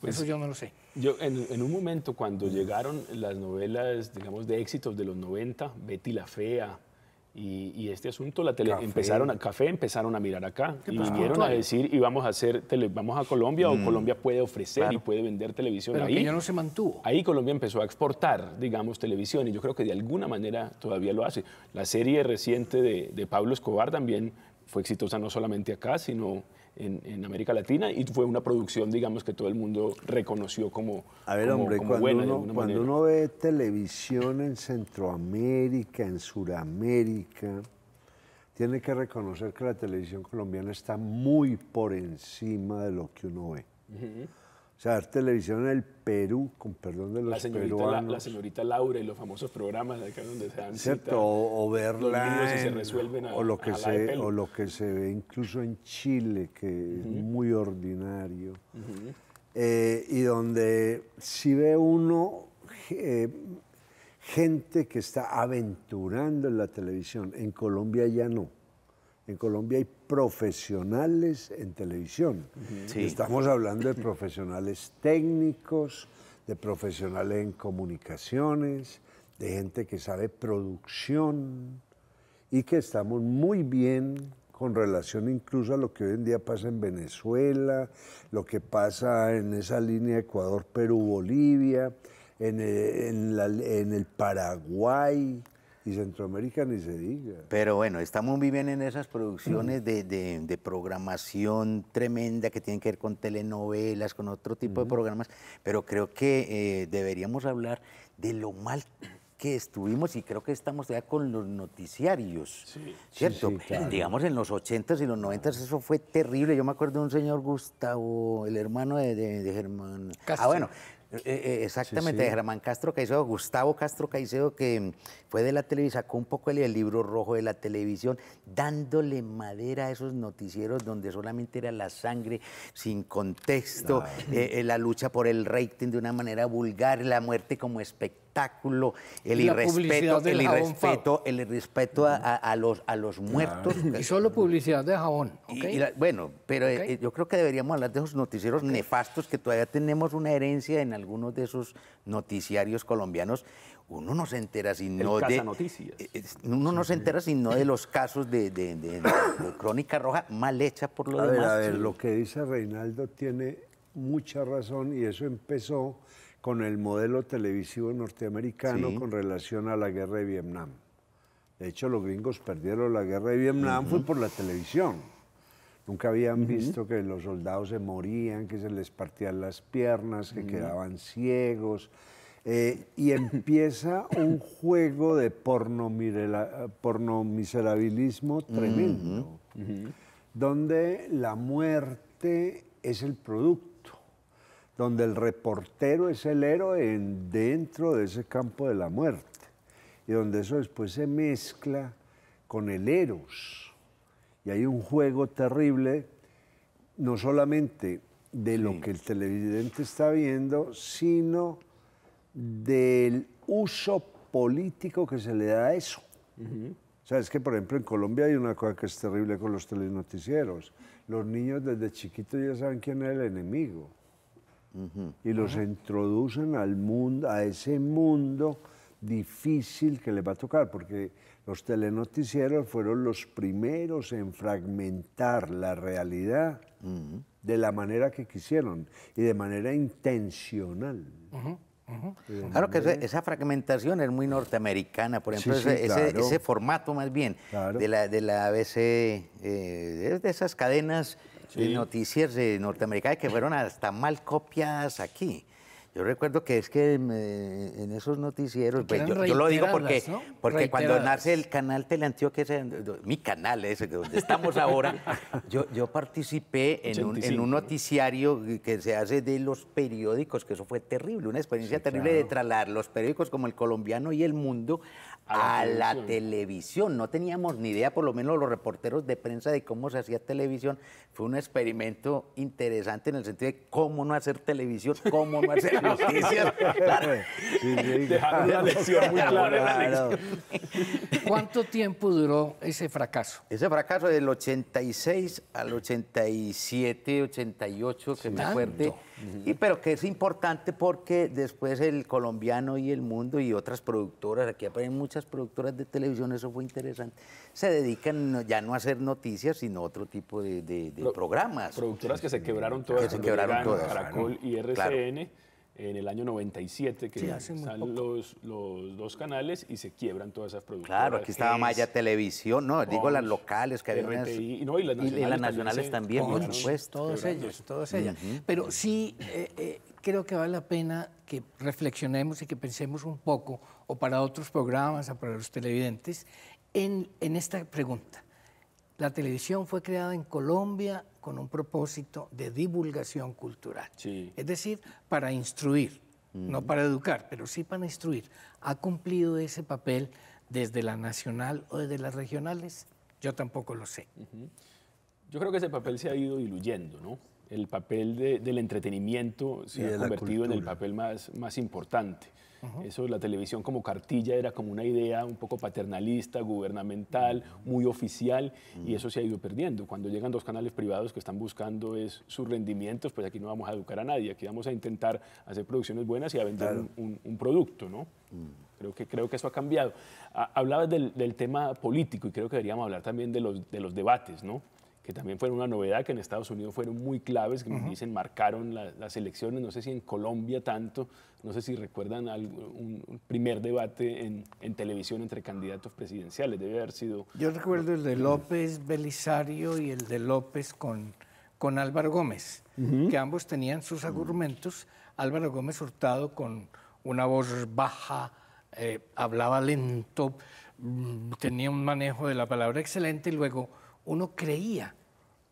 Pues eso yo no lo sé. Yo, en, en, un momento, cuando llegaron las novelas, digamos, de éxitos de los 90, Betty la Fea, y, este asunto, la tele, empezaron a café, empezaron a mirar acá y pues, vinieron a decir y vamos a hacer tele, vamos a Colombia o mm. Colombia puede ofrecer y puede vender televisión ahí. no se mantuvo. Ahí Colombia empezó a exportar, digamos, televisión y yo creo que de alguna manera todavía lo hace. La serie reciente de Pablo Escobar también fue exitosa no solamente acá, sino en, América Latina y fue una producción, digamos, que todo el mundo reconoció como, A ver, hombre, cuando Uno, cuando uno ve televisión en Centroamérica, en Sudamérica, tiene que reconocer que la televisión colombiana está muy por encima de lo que uno ve. O sea, ver televisión en el Perú, con perdón de los la señorita, La, señorita Laura y los famosos programas de acá donde se dan Cierto, o, verla o lo que se o lo que se ve incluso en Chile que es muy ordinario eh, y donde si ve uno eh, gente que está aventurando en la televisión en Colombia ya no en Colombia hay profesionales en televisión. Estamos hablando de profesionales técnicos, de profesionales en comunicaciones, de gente que sabe producción y que estamos muy bien con relación incluso a lo que hoy en día pasa en Venezuela, lo que pasa en esa línea Ecuador-Perú-Bolivia, en, eh, en, en, el Paraguay, y Centroamérica ni se diga. Pero bueno, estamos muy bien en esas producciones de, programación tremenda que tienen que ver con telenovelas, con otro tipo de programas, pero creo que eh, deberíamos hablar de lo mal que estuvimos y creo que estamos ya con los noticiarios, ¿cierto? Digamos en los 80s y los 90s eso fue terrible. Yo me acuerdo de un señor Gustavo, el hermano de, Germán. Castro. Ah, bueno, eh, eh, eh, exactamente, de Germán Castro Caicedo, Gustavo Castro Caicedo, que fue de la televisión, sacó un poco el, libro rojo de la televisión, dándole madera a esos noticieros donde solamente era la sangre sin contexto, la lucha por el rating de una manera vulgar, la muerte como espectáculo el irrespeto, el a, los, a los muertos. (laughs) Y solo publicidad de jabón. bueno, pero eh, eh, yo creo que deberíamos hablar de esos noticieros nefastos que todavía tenemos una herencia en algunos de esos noticiarios colombianos uno no se entera sino de eh, uno no se entera sino de los casos de, crónica roja mal hecha por lo demás. a ver, lo que dice Reinaldo tiene mucha razón y eso empezó con el modelo televisivo norteamericano con relación a la guerra de Vietnam. De hecho, los gringos perdieron la guerra de Vietnam, fue por la televisión. Nunca habían visto que los soldados se morían, que se les partían las piernas, que quedaban ciegos. Eh, y empieza un juego de porno, porno miserabilismo tremendo, donde la muerte es el producto donde el reportero es el héroe en, dentro de ese campo de la muerte, y donde eso después se mezcla con el eros. Y hay un juego terrible, no solamente de lo que el televidente está viendo, sino del uso político que se le da a eso. ¿Sabes O sea, es que, por ejemplo, en Colombia hay una cosa que es terrible con los telenoticieros. Los niños desde chiquitos ya saben quién es el enemigo y los introducen al mundo, a ese mundo difícil que les va a tocar, porque los telenoticieros fueron los primeros en fragmentar la realidad de la manera que quisieron y de manera intencional. Claro que esa, fragmentación es muy norteamericana, por ejemplo, ese, formato más bien de, la, ABC, eh, de esas cadenas Noticias de noticias norteamericanas que fueron hasta mal copiadas aquí. Yo recuerdo que es que en eh, esos noticieros, pues, yo, lo digo porque, porque cuando nace el canal es mi canal ese donde estamos ahora, (laughs) yo, yo participé en un, noticiario que se hace de los periódicos, que eso fue terrible, una experiencia terrible de trasladar los periódicos como El Colombiano y El Mundo a, la, televisión. la, televisión. No teníamos ni idea, por lo menos los reporteros de prensa, de cómo se hacía televisión. Fue un experimento interesante en el sentido de cómo no hacer televisión, cómo no hacer... (laughs) ¿Cuánto tiempo duró ese fracaso? Ese fracaso del 86 al 87, 88, que me fuerte Y, pero que es importante porque después el colombiano y el mundo y otras productoras, aquí aparecen muchas productoras de televisión, eso fue interesante, se dedican ya no a hacer noticias, sino a otro tipo de, programas. Productoras que se quebraron todas. Que se quebraron todas. Caracol y RCN en el año 97, que salen los, los, dos canales y se quiebran todas esas producciones. Claro, aquí estaba Maya Televisión, no, digo las locales que había Y, y, las nacionales, también, por Todos ellos, todos ellas. Pero sí, eh, eh, creo que vale la pena que reflexionemos y que pensemos un poco, o para otros programas, o para los televidentes, en, en esta pregunta. La televisión fue creada en Colombia con un propósito de divulgación cultural. Es decir, para instruir, mm. no para educar, pero sí para instruir. ¿Ha cumplido ese papel desde la nacional o desde las regionales? Yo tampoco lo sé. Yo creo que ese papel se ha ido diluyendo, ¿no? El papel del entretenimiento se ha convertido en el papel más, más importante. Eso la televisión como cartilla era como una idea un poco paternalista, gubernamental, mm. muy oficial, y mm. eso se ha ido perdiendo. Cuando llegan dos canales privados que están buscando es sus rendimientos, pues aquí no vamos a educar a nadie, aquí vamos a intentar hacer producciones buenas y a vender un, producto, ¿no? Mm. Creo que, creo que eso ha cambiado. Hablabas del, del, tema político y creo que deberíamos hablar también de los, de los debates, ¿no? que también fueron una novedad, que en Estados Unidos fueron muy claves, que me dicen marcaron las elecciones, no sé si en Colombia tanto, no sé si recuerdan un, primer debate en, televisión entre candidatos presidenciales, debe haber sido... Yo recuerdo el de López Belisario y el de López con, con Álvaro Gómez, que ambos tenían sus argumentos, Álvaro Gómez Hurtado con una voz baja, eh, hablaba lento, mm, tenía un manejo de la palabra excelente y luego uno creía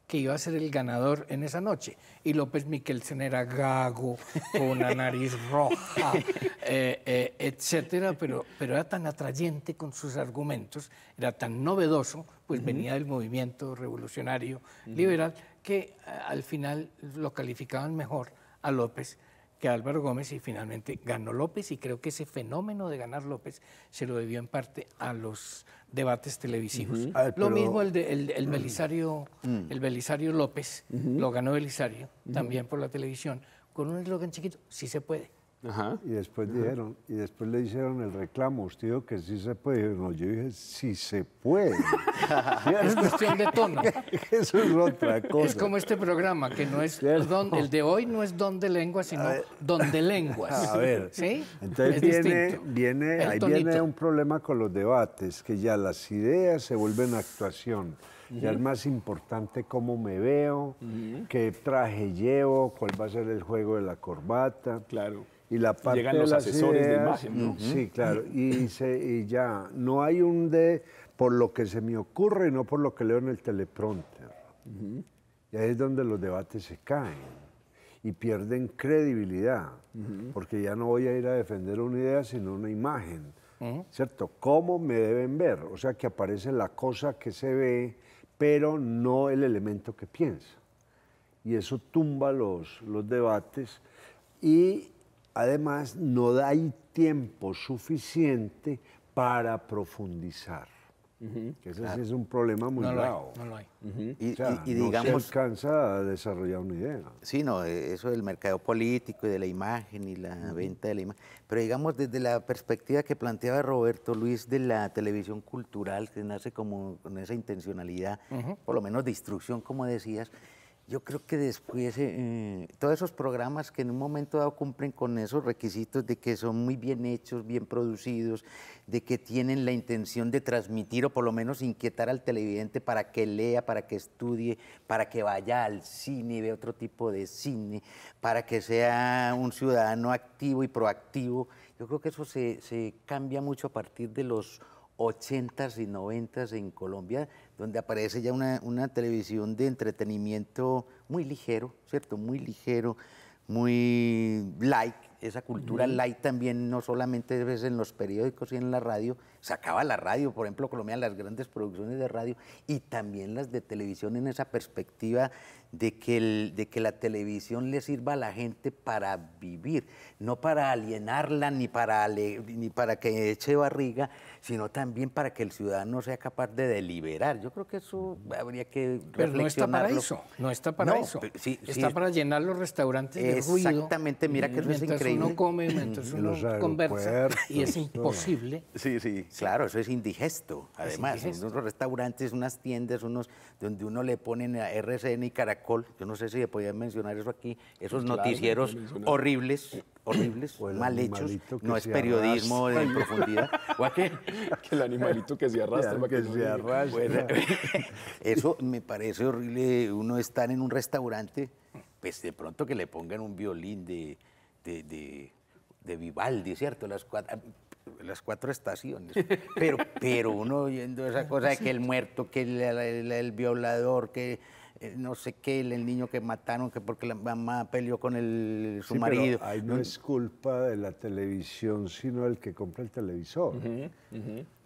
que iba a ser el ganador en esa noche. Y López Miquelsen era gago, con una nariz (laughs) roja, eh, eh, etcétera, pero, pero era tan atrayente con sus argumentos, era tan novedoso, pues venía del movimiento revolucionario liberal, que eh, al final lo calificaban mejor a López que a Álvaro Gómez y finalmente ganó López y creo que ese fenómeno de ganar López se lo debió en parte a los debates televisivos. Lo mismo el, de, el, Belisario, mm. Mm. el Belisario López, lo ganó Belisario, también por la televisión, con un eslogan chiquito, sí se puede. Y después dijeron, y después le hicieron el reclamo, usted dijo que sí se puede. yo dije, sí se puede. (laughs) es cuestión de tono. (laughs) Eso es otra cosa. Es como este programa, que no es el de hoy no es don de lengua, sino don de lenguas. A ver. Entonces viene, viene, ahí viene un problema con los debates, que ya las ideas se vuelven actuación. Ya es más importante cómo me veo, qué traje llevo, cuál va a ser el juego de la corbata. Claro y Llegan los asesores de imagen. ¿no? Sí, claro. Y, ya, no hay un de por lo que se me ocurre, no por lo que leo en el teleprompter. Y ahí es donde los debates se caen y pierden credibilidad, porque ya no voy a ir a defender una idea, sino una imagen. ¿Cierto? ¿Cómo me deben ver? O sea, que aparece la cosa que se ve, pero no el elemento que piensa. Y eso tumba los, los debates y además no hay tiempo suficiente para profundizar. sí es un problema muy grave. No lo hay. y, digamos, no se alcanza a desarrollar una idea. Sí, no, eh, eso del mercado político y de la imagen y la venta de la imagen. Pero digamos, desde la perspectiva que planteaba Roberto Luis de la televisión cultural, que nace como con esa intencionalidad, por lo menos de instrucción, como decías, yo creo que después eh, todos esos programas que en un momento dado cumplen con esos requisitos de que son muy bien hechos, bien producidos, de que tienen la intención de transmitir o por lo menos inquietar al televidente para que lea, para que estudie, para que vaya al cine, vea otro tipo de cine, para que sea un ciudadano activo y proactivo. Yo creo que eso se cambia mucho a partir de los 80s y 90s en Colombia, donde aparece ya una, televisión de entretenimiento muy ligero, ¿cierto? Muy ligero, muy light, esa cultura light también, no solamente ves en los periódicos y en la radio, sacaba la radio, por ejemplo, Colombia, las grandes producciones de radio y también las de televisión en esa perspectiva de que, de que la televisión le sirva a la gente para vivir, no para alienarla ni para, ni para que eche barriga, sino también para que el ciudadano sea capaz de deliberar. Yo creo que eso habría que Pero no está para eso, no está para eso. está para llenar los restaurantes de ruido. Exactamente, mira que eso es increíble. Uno come, mientras (laughs) uno conversa y es imposible. Sí, sí. Claro, eso es indigesto, además. en Unos restaurantes, unas tiendas, unos donde uno le ponen a RCN y Caracol, yo no sé si podían mencionar eso aquí, esos noticieros horribles, horribles, (coughs) mal hechos, no es periodismo de profundidad. (laughs) que el animalito que se arrastra. que se arrastra. (laughs) eso me parece horrible, uno estar en un restaurante, pues de pronto que le pongan un violín de, de, de de Vivaldi, ¿cierto? Las cuatro, las cuatro estaciones. Pero, (laughs) pero uno oyendo esa cosa de que el muerto, que el, violador, que eh, no sé qué, el, niño que mataron, que porque la mamá peleó con el, su marido. ahí no, mm. es culpa de la televisión, sino el que compra el televisor.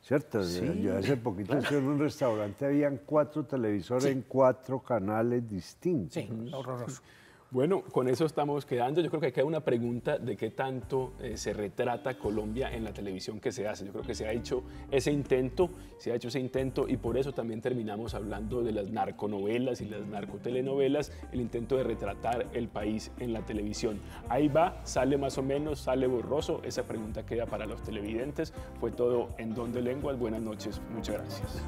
¿Cierto? Yo hace poquito en un restaurante, habían cuatro televisores en cuatro canales distintos. Sí, horroroso. Bueno, con eso estamos quedando. Yo creo que queda una pregunta de qué tanto eh, se retrata Colombia en la televisión que se hace. Yo creo que se ha hecho ese intento, se ha hecho ese intento y por eso también terminamos hablando de las narconovelas y las narcotelenovelas, el intento de retratar el país en la televisión. Ahí va, sale más o menos, sale borroso. Esa pregunta queda para los televidentes. Fue todo en Don de Lenguas. Buenas noches, muchas gracias.